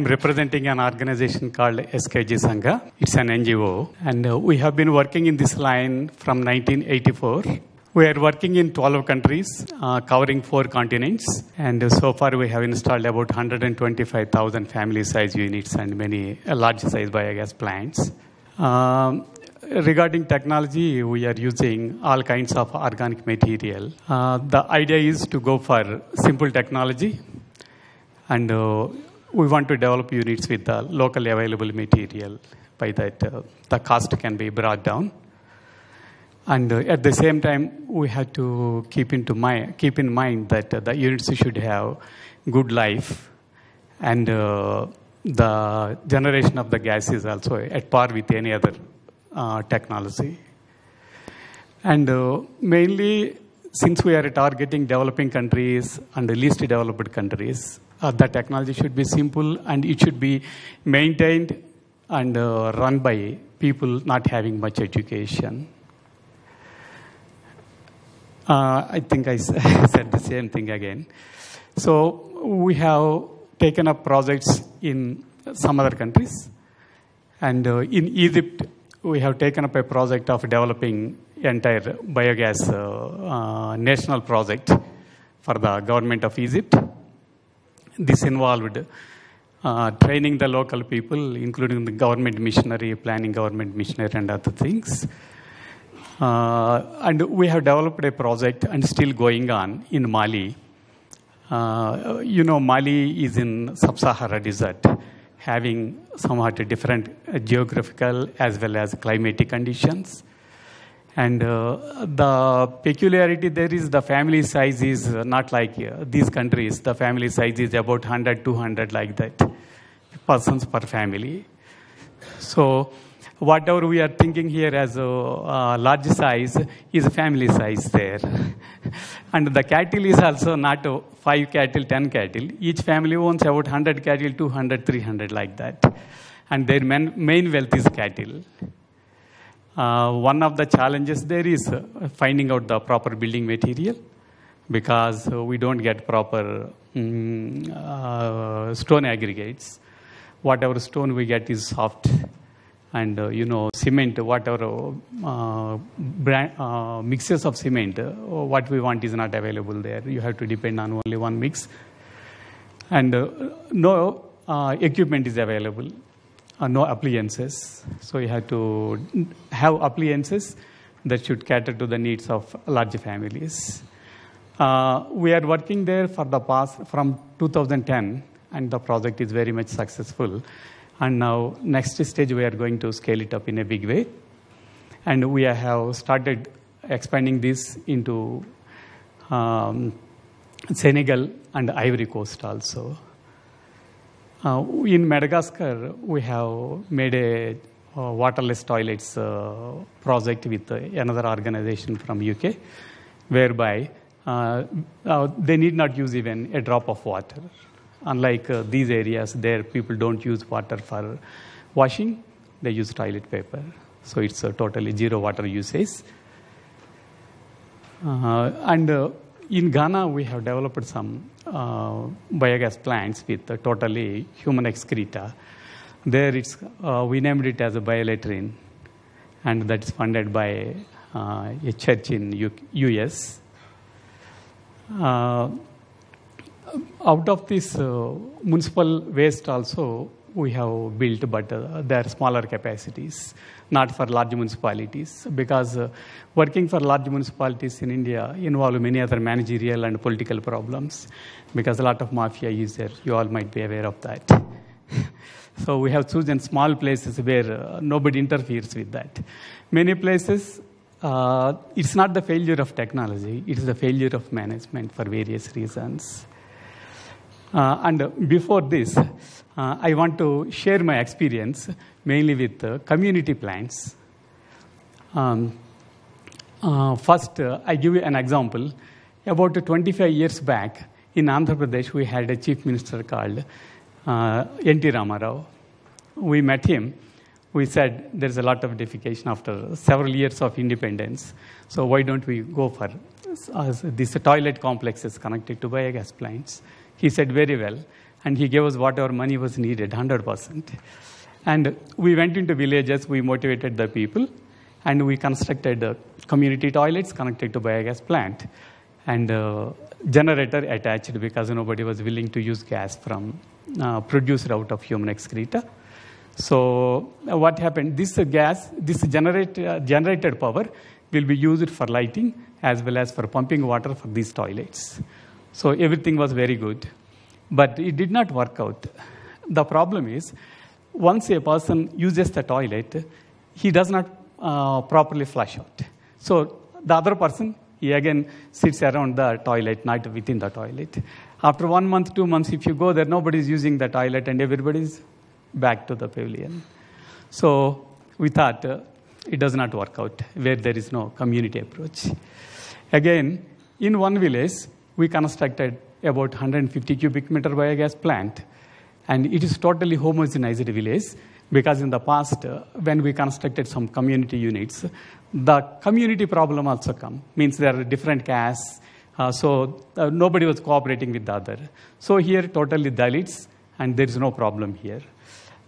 I'm representing an organization called SKG Sangha. It's an NGO, and uh, we have been working in this line from 1984. We are working in 12 countries, uh, covering four continents, and uh, so far we have installed about 125,000 family-size units and many uh, large-size biogas plants. Um, regarding technology, we are using all kinds of organic material. the idea is to go for simple technology and uh, we want to develop units with the locally available material. By that, uh, the cost can be brought down. And uh, at the same time, we have to keep, into mind, keep in mind that uh, the units should have good life. And uh, the generation of the gas is also at par with any other uh, technology. And uh, mainly, since we are targeting developing countries and the least developed countries, uh, the technology should be simple and it should be maintained and uh, run by people not having much education. Uh, I think I said the same thing again. So we have taken up projects in some other countries. And uh, in Egypt, we have taken up a project of developing entire biogas uh, uh, national project for the government of Egypt this involved uh, training the local people, including the government missionary, planning government missionary, and other things. Uh, and we have developed a project and still going on in Mali. Uh, you know, Mali is in sub-Sahara desert, having somewhat different geographical as well as climatic conditions. And uh, the peculiarity there is the family size is not like uh, these countries. The family size is about 100, 200 like that persons per family. So whatever we are thinking here as a, uh, large size is family size there. and the cattle is also not five cattle, 10 cattle. Each family owns about 100 cattle, 200, 300 like that. And their main wealth is cattle. Uh, one of the challenges there is uh, finding out the proper building material because uh, we don't get proper um, uh, stone aggregates. Whatever stone we get is soft. And uh, you know, cement, whatever uh, brand, mixes of cement, what we want is not available there. You have to depend on only one mix. And no equipment is available uh, no appliances. So you have to have appliances that should cater to the needs of large families. Uh, we are working there for the past from 2010, and the project is very much successful. And now, next stage, we are going to scale it up in a big way. And we have started expanding this into um, Senegal and Ivory Coast also. Uh, in Madagascar, we have made a uh, waterless toilets uh, project with uh, another organization from UK, whereby uh, uh, they need not use even a drop of water. Unlike these areas, there people don't use water for washing; they use toilet paper. So it's a totally zero water usage. and in Ghana, we have developed some uh, biogas plants with totally human excreta. There, it's, uh, we named it as a biolatrine, and that's funded by uh, a church in U- U.S. out of this municipal waste also we have built, but uh, they are smaller capacities, not for large municipalities, because uh, working for large municipalities in India involve many other managerial and political problems, because a lot of mafia is there. You all might be aware of that. so we have chosen small places where uh, nobody interferes with that. Many places, uh, it's not the failure of technology, it is the failure of management for various reasons. Uh, and before this, uh, I want to share my experience mainly with uh, community plants. Um, uh, first, uh, I give you an example. About 25 years back, in Andhra Pradesh, we had a chief minister called uh, N.T. Ramarao. We met him. We said there's a lot of defecation after several years of independence, so why don't we go for uh, this toilet complex is connected to biogas plants? He said, very well and he gave us whatever money was needed, 100%. And we went into villages, we motivated the people, and we constructed uh, community toilets connected to biogas plant and uh, generator attached because nobody was willing to use gas from uh, produced out of human excreta. So uh, what happened? This gas, this generate, uh, generated power will be used for lighting as well as for pumping water for these toilets. So everything was very good. But it did not work out. The problem is, once a person uses the toilet, he does not uh, properly flush out. So the other person, he again sits around the toilet, not within the toilet. After one month, two months, if you go there, nobody is using the toilet and everybody is back to the pavilion. So we thought uh, it does not work out where there is no community approach. Again, in one village, we constructed about 150 cubic meter biogas plant. And it is totally homogenized village because in the past, uh, when we constructed some community units, the community problem also come. Means there are different castes, uh, so uh, nobody was cooperating with the other. So here, totally Dalits, and there is no problem here.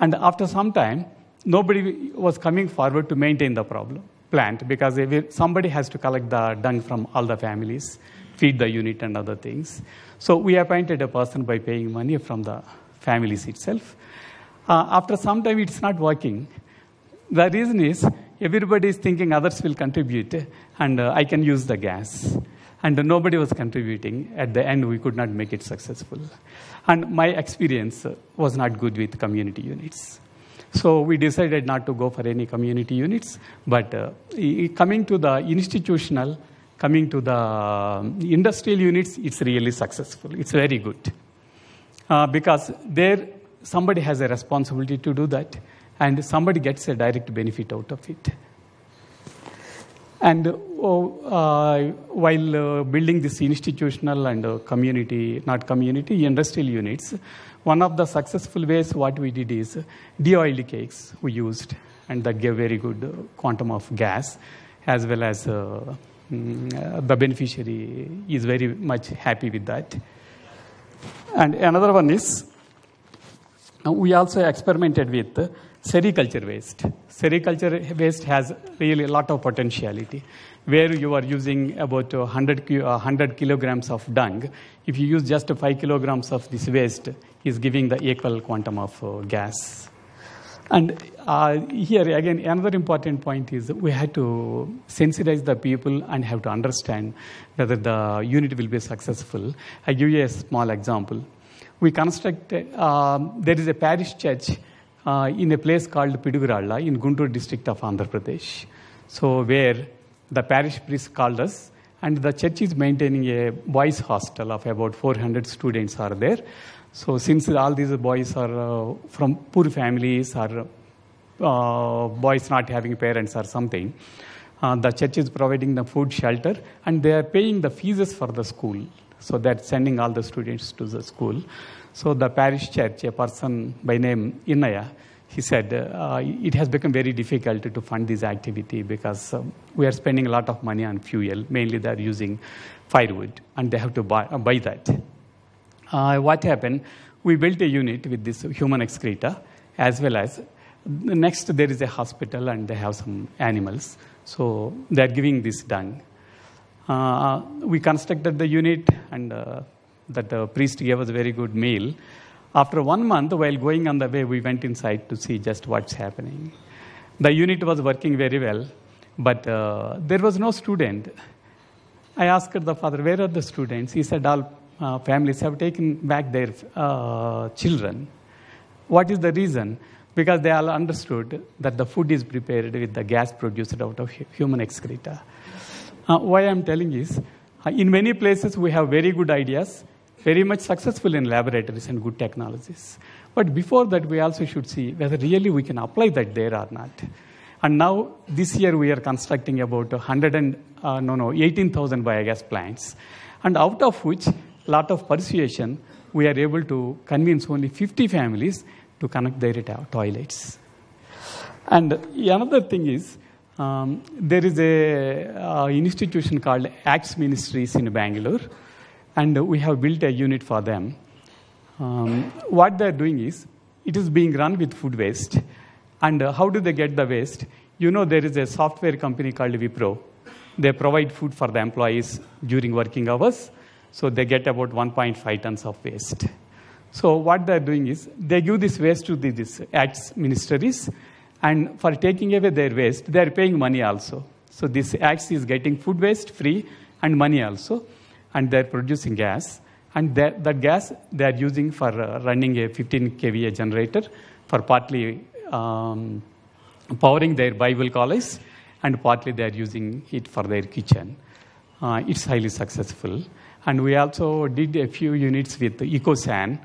And after some time, nobody was coming forward to maintain the problem plant because somebody has to collect the dung from all the families feed the unit and other things. So we appointed a person by paying money from the families itself. Uh, after some time, it's not working. The reason is everybody is thinking others will contribute and uh, I can use the gas. And uh, nobody was contributing. At the end, we could not make it successful. And my experience was not good with community units. So we decided not to go for any community units. But uh, coming to the institutional, coming to the industrial units, it's really successful. It's very good. Uh, because there, somebody has a responsibility to do that, and somebody gets a direct benefit out of it. And oh, uh, while uh, building this institutional and uh, community, not community, industrial units, one of the successful ways what we did is de-oiled cakes we used, and that gave very good quantum of gas as well as uh, the beneficiary is very much happy with that. And another one is we also experimented with sericulture waste. Sericulture waste has really a lot of potentiality. Where you are using about 100, 100 kilograms of dung, if you use just 5 kilograms of this waste, is giving the equal quantum of uh, gas. And uh, here again, another important point is we had to sensitize the people and have to understand whether the unit will be successful. I give you a small example. We construct, uh, there is a parish church uh, in a place called Piduguralla in Guntur district of Andhra Pradesh. So where the parish priest called us and the church is maintaining a boys hostel of about 400 students are there so since all these boys are uh, from poor families or uh, boys not having parents or something uh, the church is providing the food shelter and they are paying the fees for the school so they're sending all the students to the school so the parish church a person by name inaya he said uh, it has become very difficult to fund this activity because um, we are spending a lot of money on fuel. Mainly, they are using firewood, and they have to buy, uh, buy that. Uh, what happened? We built a unit with this human excreta, as well as next there is a hospital, and they have some animals. So they are giving this dung. Uh, we constructed the unit, and uh, that the uh, priest gave us a very good meal. After one month, while going on the way, we went inside to see just what's happening. The unit was working very well, but uh, there was no student. I asked the father, Where are the students? He said, All uh, families have taken back their uh, children. What is the reason? Because they all understood that the food is prepared with the gas produced out of human excreta. Uh, why I'm telling is, uh, in many places we have very good ideas, very much successful in laboratories and good technologies. But before that, we also should see whether really we can apply that there or not. And now, this year, we are constructing about 100 and, uh, no, no, 18,000 biogas plants. And out of which, lot of persuasion, we are able to convince only 50 families to connect their toilets. And another thing is, um, there is a uh, institution called Acts Ministries in Bangalore and we have built a unit for them. Um, what they're doing is, it is being run with food waste. And uh, how do they get the waste? You know, there is a software company called Vipro. They provide food for the employees during working hours, so they get about 1.5 tons of waste. So what they're doing is they give this waste to the, these acts ministries, and for taking away their waste, they're paying money also. So this acts is getting food waste free and money also and they're producing gas. And that, that gas they are using for uh, running a 15 kVA generator for partly um, powering their Bible college, and partly they are using it for their kitchen. Uh, it's highly successful. And we also did a few units with EcoSan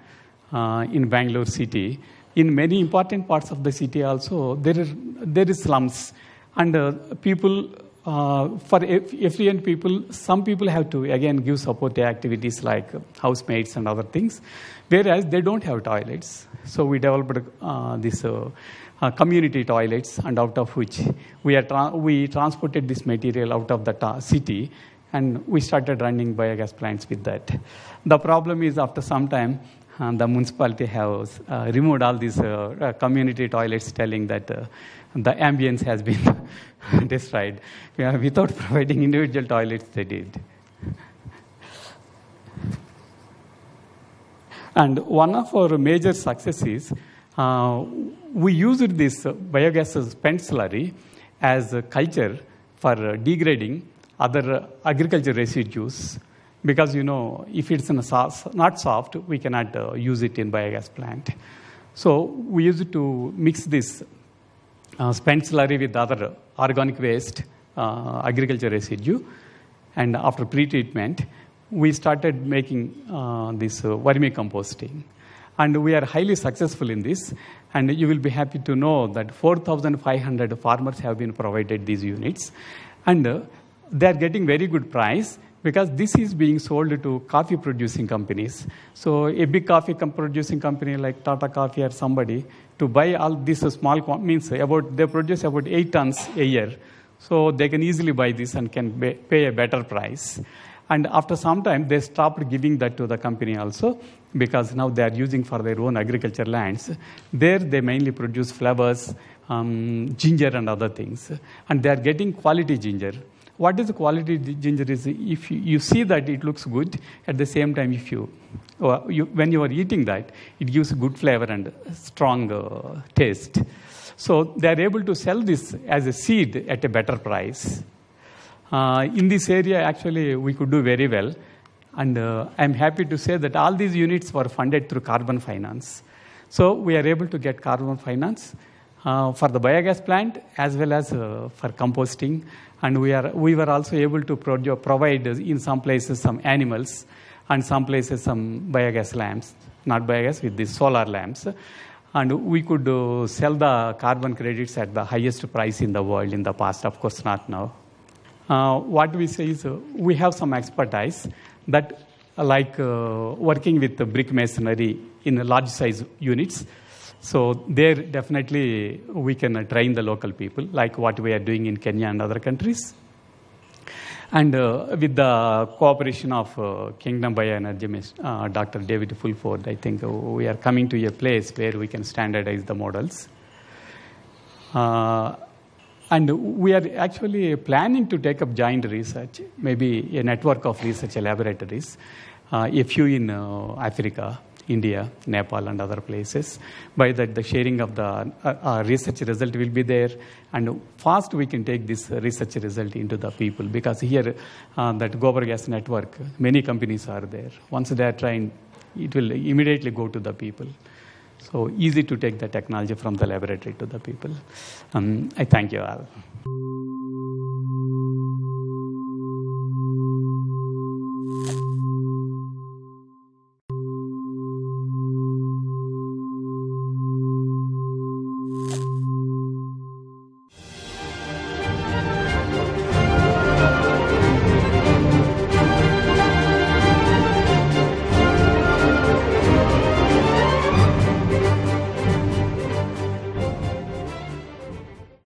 uh, in Bangalore city. In many important parts of the city also, there, are, there is slums. And uh, people uh, for affluent people, some people have to again give support to activities like housemates and other things, whereas they don't have toilets. So we developed uh, this uh, uh community toilets, and out of which we, tra- we transported this material out of the city, and we started running biogas plants with that. The problem is after some time, and the municipality has uh, removed all these uh, uh, community toilets telling that uh, the ambience has been destroyed without providing individual toilets they did and one of our major successes uh, we used this biogas spent slurry as a culture for uh, degrading other agriculture residues because you know if it's soft, not soft, we cannot uh, use it in biogas plant. So we used to mix this uh, spent slurry with other organic waste, uh, agriculture residue, and after pre-treatment, we started making uh, this uh, vermicomposting. And we are highly successful in this. And you will be happy to know that 4,500 farmers have been provided these units. And uh, they are getting very good price because this is being sold to coffee producing companies. So a big coffee producing company like Tata Coffee or somebody to buy all this small means about they produce about eight tons a year, so they can easily buy this and can pay a better price. And after some time, they stopped giving that to the company also because now they are using for their own agriculture lands. There, they mainly produce flowers, um, ginger, and other things. And they are getting quality ginger what is the quality ginger is if you, see that it looks good at the same time if you, you when you are eating that it gives good flavor and strong uh, taste so they are able to sell this as a seed at a better price uh, in this area actually we could do very well and uh, i'm happy to say that all these units were funded through carbon finance so we are able to get carbon finance uh, for the biogas plant as well as uh, for composting. And we, are, we were also able to provide in some places some animals and some places some biogas lamps, not biogas, with the solar lamps. And we could uh, sell the carbon credits at the highest price in the world in the past, of course, not now. Uh, what we say is uh, we have some expertise that, like uh, working with brick masonry in large size units, so there definitely we can train the local people like what we are doing in Kenya and other countries. And uh, with the cooperation of uh, Kingdom Bioenergy, uh, Dr. David Fulford, I think we are coming to a place where we can standardize the models. Uh, and we are actually planning to take up joint research, maybe a network of research laboratories, uh, a few in uh, Africa, India, Nepal, and other places. By that, the sharing of the uh, research result will be there, and fast we can take this research result into the people because here, uh, that Gobar Gas Network, many companies are there. Once they are trying, it will immediately go to the people. So easy to take the technology from the laboratory to the people. Um, I thank you all.